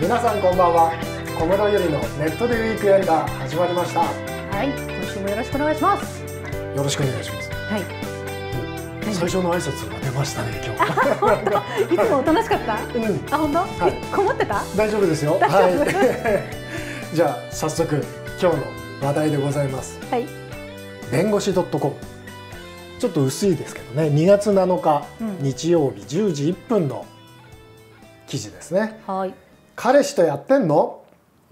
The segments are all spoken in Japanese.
皆さんこんばんは小室由里のネットでウィークエンダー始まりましたはい今週もよろしくお願いしますよろしくお願いしますはい最初の挨拶が出ましたね今日いつもおとなしかったうんあ本当、はい、こってた大丈夫ですよはい じゃあ早速今日の話題でございますはい弁護士 .com ちょっと薄いですけどね2月7日、日曜日10時1分の記事ですね、はい彼氏とやってんの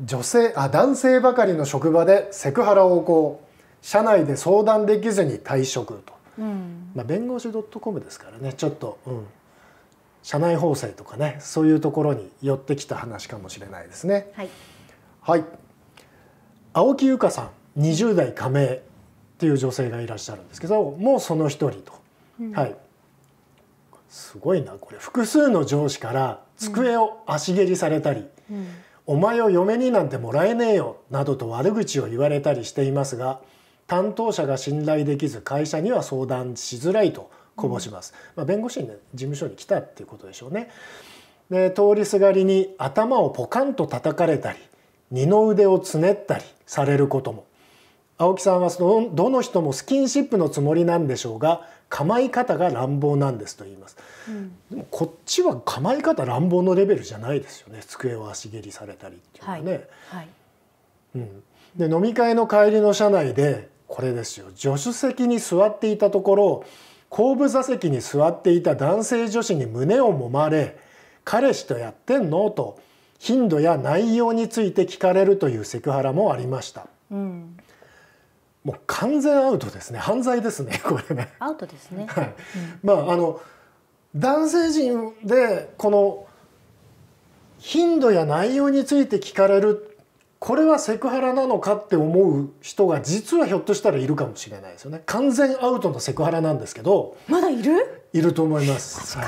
女性あ男性ばかりの職場でセクハラをこう社内で相談できずに退職と、うん、まあ、弁護士 .com ですからねちょっと、うん、社内法制とかねそういうところに寄ってきた話かもしれないですね。はい、はい、青木由香さん20代加盟っていう女性がいらっしゃるんですけどもうその一人と、うん、はいすごいなこれ複数の上司から机を足蹴りされたり、うんお前を嫁になんてもらえねえよなどと悪口を言われたりしていますが担当者が信頼できず会社には相談しづらいとこぼします、まあ、弁護士の事務所に来たっていうことでしょうね。で通りすがりに頭をポカンと叩かれたり二の腕をつねったりされることも青木さんはそのどの人もスキンシップのつもりなんでしょうが構い方が乱暴なんですと言います、うん、でもこっちは構い方乱暴のレベルじゃないですよね机を足蹴りされたりっていうのはね。はい、はい、うん、で飲み会の帰りの車内でこれですよ助手席に座っていたところ後部座席に座っていた男性女子に胸を揉まれ「彼氏とやってんの?」と頻度や内容について聞かれるというセクハラもありました。うんもう完全アウトですね犯罪ですね これね。アウトですね、はい、うん、まああの男性陣でこの頻度や内容について聞かれるこれはセクハラなのかって思う人が実はひょっとしたらいるかもしれないですよね完全アウトのセクハラなんですけどまだいるいると思います、はい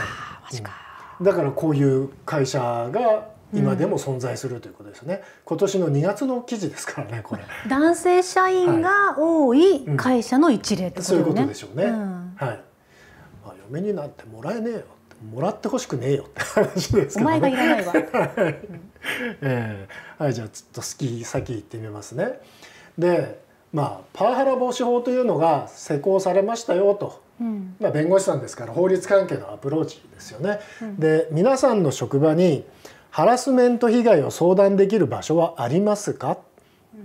うん、だからこういう会社が今でも存在するということですね、うん、今年の2月の記事ですからねこれ男性社員が多い会社の一例ってことね、はいうん、そういうことでしょうね、うん、はい、まあ、嫁になってもらえねえよもらってほしくねえよって話ですけど、ね、お前がいらないわ、はいえー、はいじゃあちょっと好き先行ってみますねでまあパワハラ防止法というのが施行されましたよとうん、まあ、弁護士さんですから法律関係のアプローチですよね。うん、で皆さんの職場にハラスメント被害を相談できる場所はありますか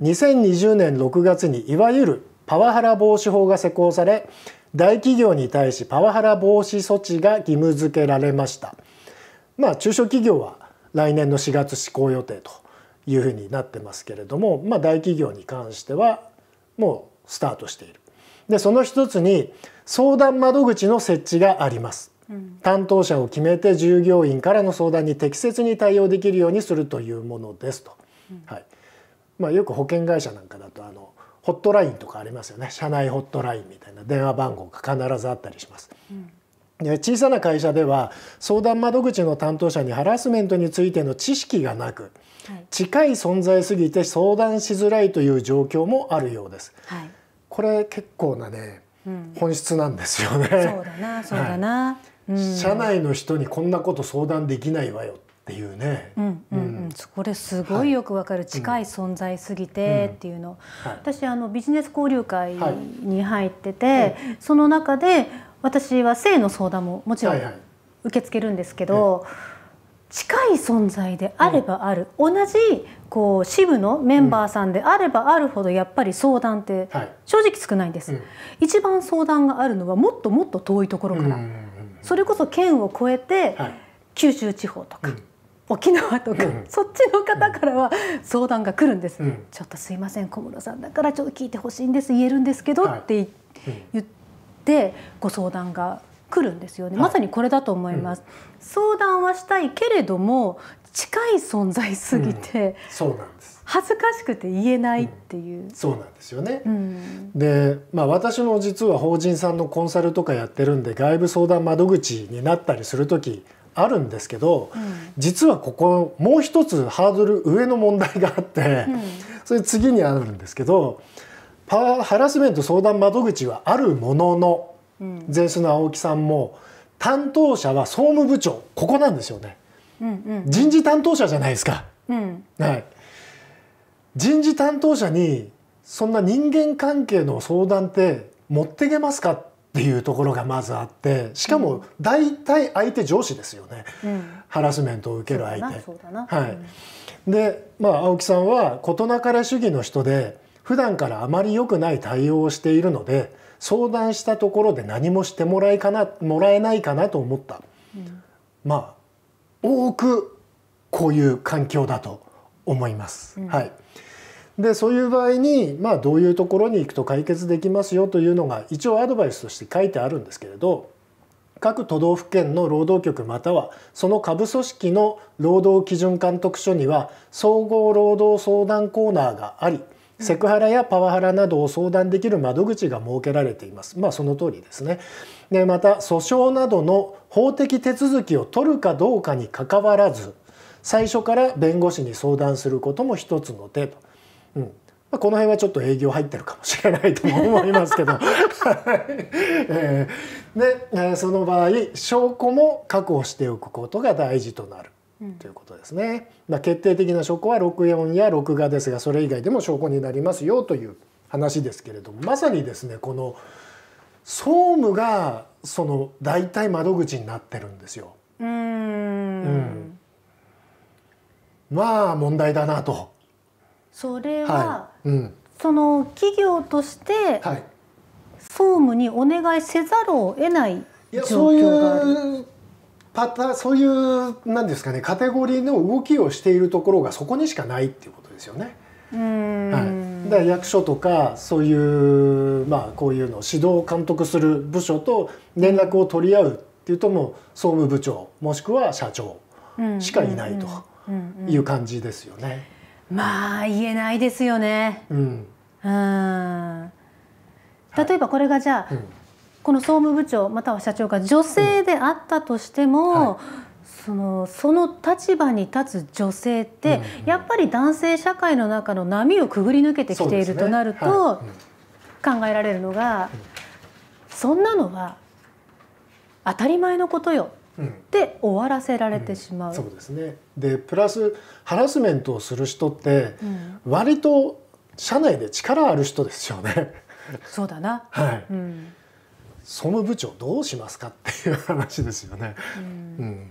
2020年6月にいわゆるパワハラ防止法が施行され大企業に対しパワハラ防止措置が義務付けられましたまあ中小企業は来年の4月施行予定というふうになってますけれども、まあ、大企業に関してはもうスタートしているでその一つに相談窓口の設置があります担当者を決めて従業員からの相談に適切に対応できるようにするというものですと、はいまあ、よく保険会社なんかだとあのホットラインとかありますよね社内ホットラインみたいな電話番号が必ずあったりします。で小さな会社では相談窓口の担当者にハラスメントについての知識がなく、近い存在すぎて相談しづらいという状況もあるようです。はい、これ結構なね、うん、本質なんですよね。そうだな、そうだな。はい社内の人にこんなこと相談できないわよっていうね、うんうんうん、これすごいよくわかる、はい、近い存在すぎてっていうの、うんはい、私あのビジネス交流会に入ってて、はい、その中で私は性の相談ももちろん受け付けるんですけど。はいはい近い存在であればある、うん、同じこう支部のメンバーさんであればあるほどやっぱり相談って正直少ないんです、うん、一番相談があるのはもっともっと遠いところから。うんそれこそ県を越えて、九州地方とか、沖縄とか、そっちの方からは相談が来るんです、ちょっとすいません小室さんだからちょっと聞いてほしいんです言えるんですけど、って言ってご相談が来るんですよね、まさにこれだと思います、相談はしたいけれども近い存在すぎて、そうなんです恥ずかしくて言えないっていう、うん、そうなんですよね、うん、で、まあ、私も実は法人さんのコンサルとかやってるんで外部相談窓口になったりする時あるんですけど、うん、実はここもう一つハードル上の問題があって、それ次にあるんですけどパワーハラスメント相談窓口はあるものの前数の青木さんも担当者は総務部長ここなんですよね、うんうん、人事担当者じゃないですか、うん、はい、人事担当者にそんな人間関係の相談って持ってけますかっていうところがまずあってしかも大体相手上司ですよね、うん、ハラスメントを受ける相手。はい、で、まあ、青木さんは事なかれ主義の人で普段からあまり良くない対応をしているので相談したところで何もしてもらえかなもらえないかなと思った、うん、まあ多くこういう環境だと思います。うん、はいでそういう場合に、まあ、どういうところに行くと解決できますよというのが一応アドバイスとして書いてあるんですけれど各都道府県の労働局またはその下部組織の労働基準監督署には総合労働相談コーナーがありセクハラやパワハラなどを相談できる窓口が設けられています。まあその通りですね。でまた訴訟などの法的手続きを取るかどうかにかかわらず最初から弁護士に相談することも一つの手と。うんまあ、この辺はちょっと営業入ってるかもしれないと思いますけど、えー、でその場合証拠も確保しておくことが大事となる。ということですね。まあ、決定的な証拠は録音や録画ですがそれ以外でも証拠になりますよという話ですけれどもまさにですねこの総務がその大体窓口になってるんですよ。うんうん、まあ問題だなと。それは、はい、うん、その企業として総務にお願いせざるを得ない状況がある。はいパタそういう何ですかねカテゴリーの動きをしているところがそこにしかないっていうことですよね。はい、で役所とかそういうまあこういうの指導監督する部署と連絡を取り合うっていうともう総務部長もしくは社長しかいないという感じですよね。まあ言えないですよね。うん、うん例えばこれがじゃあ、はいうんこの総務部長または社長が女性であったとしても、うんはいそのその立場に立つ女性って、やっぱり男性社会の中の波をくぐり抜けてきているとなると、考えられるのが、そんなのは当たり前のことよっ終わらせられてしまう。うんそうですねでプラスハラスメントをする人って、割と社内で力ある人ですよね。そうだな、はい、うん総務部長どうしますかっていう話ですよね。うん、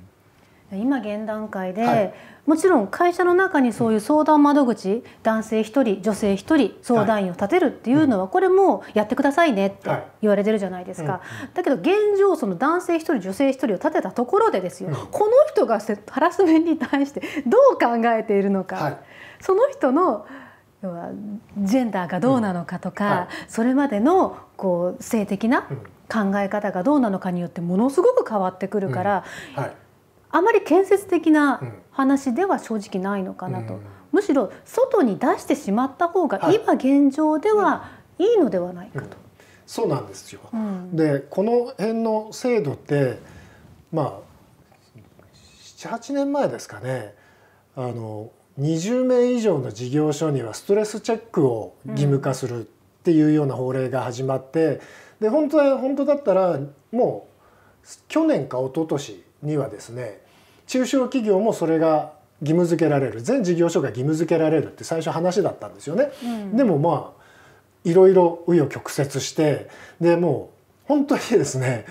うん、今現段階で、はい、もちろん会社の中にそういう相談窓口、うん、男性1人女性1人相談員を立てるっていうのは、はい、これもやってくださいねって言われてるじゃないですか、はい、だけど現状その男性1人女性1人を立てたところでですよ、うん、この人がハラスメントに対してどう考えているのか、その人の要はジェンダーがどうなのかとか、うんはい、それまでのこう性的な考え方がどうなのかによってものすごく変わってくるから、うんはい、あまり建設的な話では正直ないのかなと、うん、むしろ外に出してしまった方が今現状ではいいのではないかと。そうなんですよ、でこの辺の制度ってまあ78年前ですかねあの20名以上の事業所にはストレスチェックを義務化するっていうような法令が始まって、で本当は本当だったらもう去年か一昨年にはですね中小企業もそれが義務付けられる全事業所が義務付けられるって最初話だったんですよね。うん、でもまあいろいろ紆余曲折してでもう本当にですね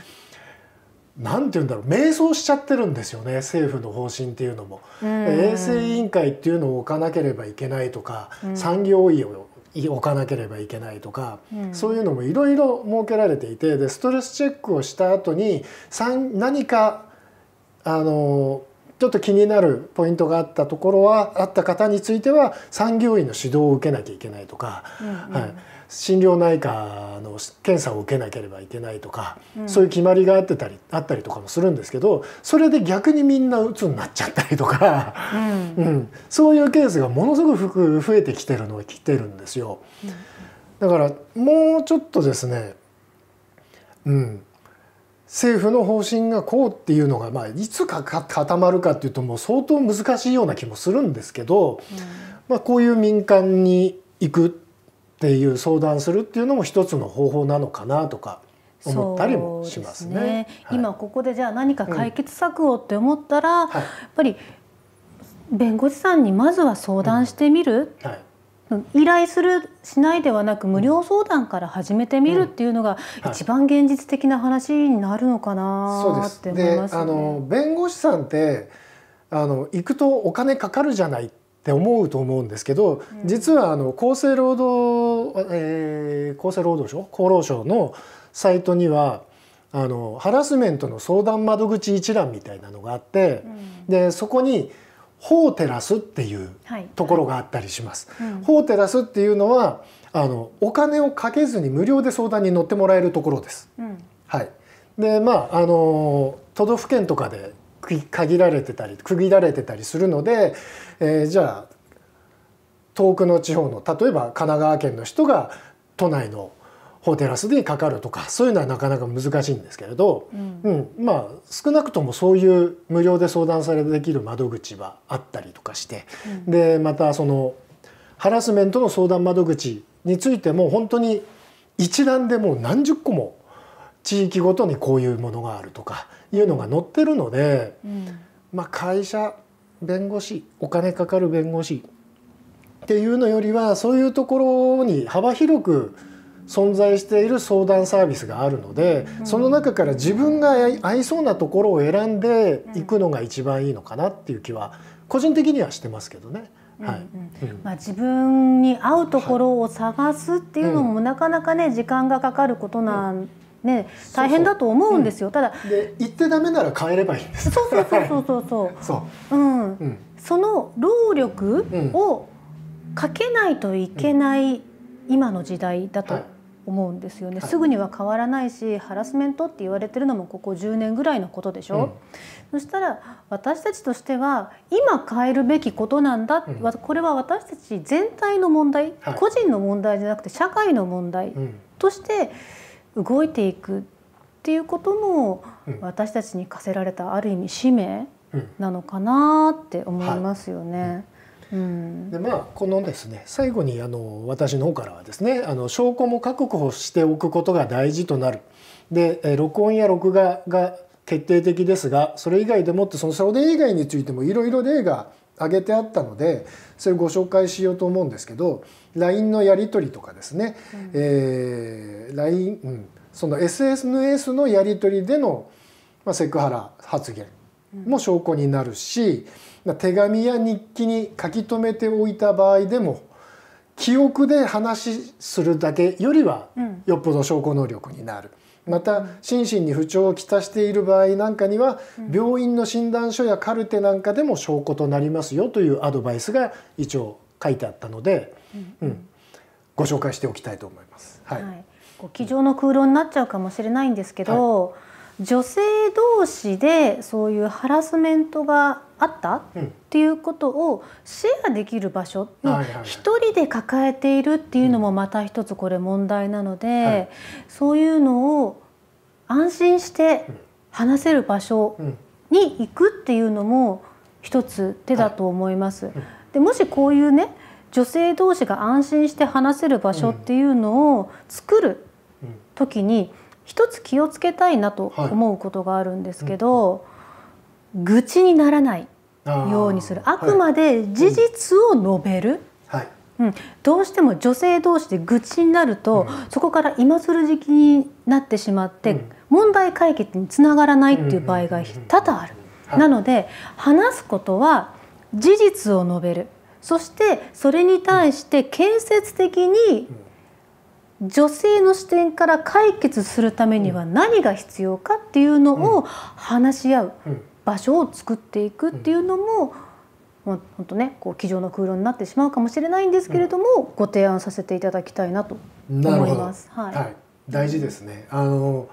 なんて言うんだろう迷走しちゃってるんですよね政府の方針っていうのも、衛生委員会っていうのを置かなければいけないとか、産業医を置かなければいけないとか、そういうのもいろいろ設けられていてでストレスチェックをした後に何かあのちょっと気になるポイントがあったところはあった方については産業医の指導を受けなきゃいけないとか、うんうん、はい、心療内科の検査を受けなければいけないとか、うん、そういう決まりがあってたりあったりとかもするんですけどそれで逆にみんな鬱になっちゃったりとか、うんうん、そういうケースがものすごく増えてきてるのが来てるんですよ。だからもうちょっとですね、うん、政府の方針がこうっていうのが、まあ、いつか固まるかっていうともう相当難しいような気もするんですけど、うん、まあ、こういう民間に行くっていう相談するっていうのも一つの方法なのかなとか。思ったりもしますね、ねはい、今ここでじゃあ何か解決策をって思ったら、うんはい、やっぱり弁護士さんにまずは相談してみる、うんはい依頼するしないではなく無料相談から始めてみるっていうのが一番現実的な話になるのかなって思います、ね、あの弁護士さんってあの行くとお金かかるじゃないって思うと思うんですけど、実はあの厚生労働、えー、厚生労働省厚労省のサイトにはあのハラスメントの相談窓口一覧みたいなのがあって、でそこに法テラスっていうところがあったりします。法、はい、テラスっていうのはあのお金をかけずに無料で相談に乗ってもらえるところです。うん、はい。でまああの都道府県とかで限られてたり区切られてたりするので、えー、じゃあ遠くの地方の例えば神奈川県の人が都内の法テラスでかかるとかそういうのはなかなか難しいんですけれど、うん、うん、まあ少なくともそういう無料で相談されできる窓口はあったりとかして、うん、でまたそのハラスメントの相談窓口についても本当に一覧でもう何十個も地域ごとにこういうものがあるとかいうのが載ってるので、うん、まあ会社弁護士お金かかる弁護士っていうのよりはそういうところに幅広く、うん存在している相談サービスがあるので、うん、その中から自分が合いそうなところを選んでいくのが一番いいのかなっていう気は個人的にはしてますけどね。はいまあ、自分に合うところを探すっていうのも、なかなかね時間がかかることなんね、大変だと思うんですよ。ただ、で行ってダメなら変えればいいんです。そうそうそうそうそう。そう、ううん、その労力をかけないといけない、今の時代だと思うんですよね、はい、すぐには変わらないしハラスメントって言われてるのもここ10年ぐらいのことでしょ、うん、そしたら私たちとしては今変えるべきことなんだ、うん、これは私たち全体の問題、はい、個人の問題じゃなくて社会の問題として動いていくっていうことも私たちに課せられたある意味使命なのかなって思いますよね。はいでまあこのですね最後にあの私の方からはですねあの証拠も確保しておくことが大事となるで録音や録画が決定的ですがそれ以外でもってそのサウデ以外についてもいろいろ例が挙げてあったのでそれをご紹介しようと思うんですけど LINE のやり取りとかですね、うん、えー、LINE、うん、その SNS のやり取りでの、まあ、セクハラ発言も証拠になるし、手紙や日記に書き留めておいた場合でも記憶で話するだけよりはよっぽど証拠能力になる。また心身に不調をきたしている場合なんかには病院の診断書やカルテなんかでも証拠となりますよというアドバイスが一応書いてあったので、うん、ご紹介しておきたいと思います。はい、はい、こう机上の空論になっちゃうかもしれないんですけど、はい女性同士でそういうハラスメントがあったっていうことをシェアできる場所一人で抱えているっていうのもまた一つこれ問題なのでそういうのを安心して話せる場所に行くっていうのも一つ手だと思います。でもしこういうね女性同士が安心して話せる場所っていうのを作る時に、一つ気をつけたいなと思うことがあるんですけど、はいうん、愚痴にならないようにするあくまで事実を述べる、はいうん、どうしても女性同士で愚痴になると、うん、そこから今する時期になってしまって、うん、問題解決につながらないっていう場合が多々ある。なので話すことは事実を述べるそしてそれに対して建設的に女性の視点から解決するためには何が必要かっていうのを話し合う場所を作っていくっていうのも本当ねこう机上の空論になってしまうかもしれないんですけれども、ご提案させていただきたいなと思います。はい、はい、大事ですねあの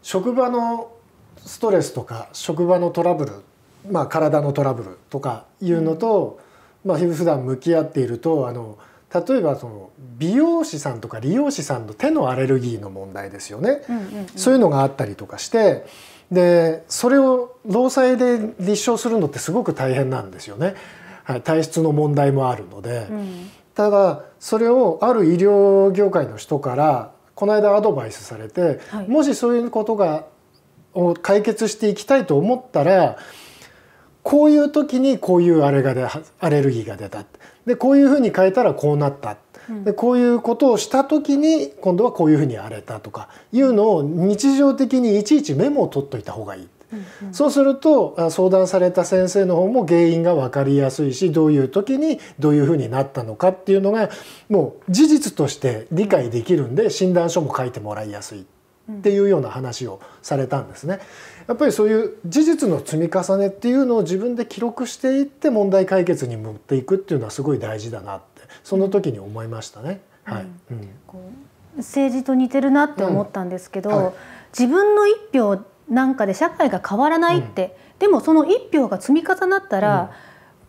職場のストレスとか職場のトラブル、まあ、体のトラブルとかいうのと、うん、まあ、普段向き合っているとあの。例えばその美容師さんとか理容師さんの手のアレルギーの問題ですよね、うんうんうん、そういうのがあったりとかしてでそれを労災で立証するのってすごく大変なんですよね、はい、体質の問題もあるので、うん、ただそれをある医療業界の人からこの間アドバイスされて、はい、もしそういうことがを解決していきたいと思ったらこういう時にこういうあれがでアレルギーが出たでこういうふうに変えたらこうなった、うん、でこういうことをした時に今度はこういうふうに荒れたとかいうのを日常的にいちいちメモを取っといた方がいい。そうすると相談された先生の方も原因が分かりやすいしどういう時にどういうふうになったのかっていうのがもう事実として理解できるんで診断書も書いてもらいやすい。っていうような話をされたんですね。やっぱりそういう事実の積み重ねっていうのを自分で記録していって問題解決に持っていくっていうのはすごい大事だなってその時に思いましたね。はい。うん、政治と似てるなって思ったんですけど、うんはい、自分の一票なんかで社会が変わらないって、うん、でもその一票が積み重なったら、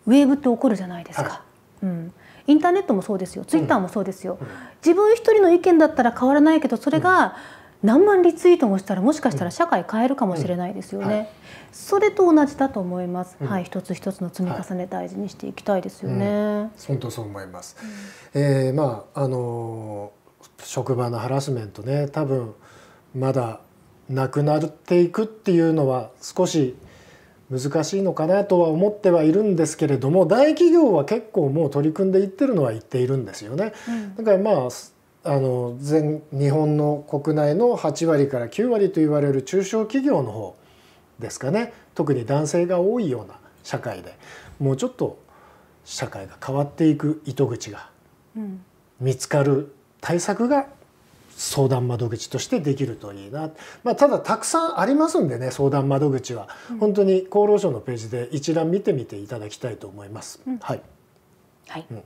ウェーブって起こるじゃないですか。はい、うんインターネットもそうですよツイッターもそうですよ、自分一人の意見だったら変わらないけどそれが、うん何万リツイートもしたらもしかしたら社会変えるかもしれないですよね、うんはい、それと同じだと思います、うん、はい一つ一つの積み重ね大事にしていきたいですよね、うん、本当そう思います、うん、えー、まああの職場のハラスメントね多分まだなくなっていくっていうのは少し難しいのかなとは思ってはいるんですけれども大企業は結構もう取り組んでいってるのは言っているんですよね。だからまああの全日本の国内の8割から9割と言われる中小企業の方ですかね特に男性が多いような社会でもうちょっと社会が変わっていく糸口が見つかる対策が相談窓口としてできるといいな、まあ、ただたくさんありますんでね相談窓口は、うん、本当に厚労省のページで一覧見てみていただきたいと思います。うん、はい、はい、うん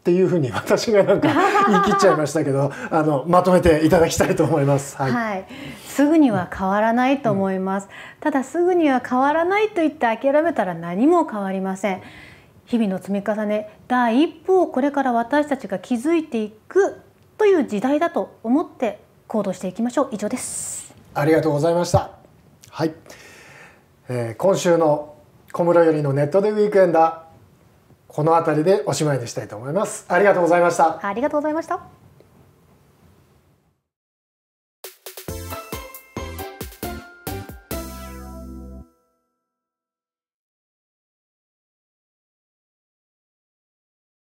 っていうふうに私がなんか 言い切っちゃいましたけどあのまとめていただきたいと思います、はい、はい、すぐには変わらないと思います、うん、ただすぐには変わらないと言って諦めたら何も変わりません日々の積み重ね第一歩をこれから私たちが築いていくという時代だと思って行動していきましょう以上ですありがとうございましたはい、えー、今週の小室よりのネットでウィークエンダーこの辺りでおしまいにしたいと思います。ありがとうございました。ありがとうございました。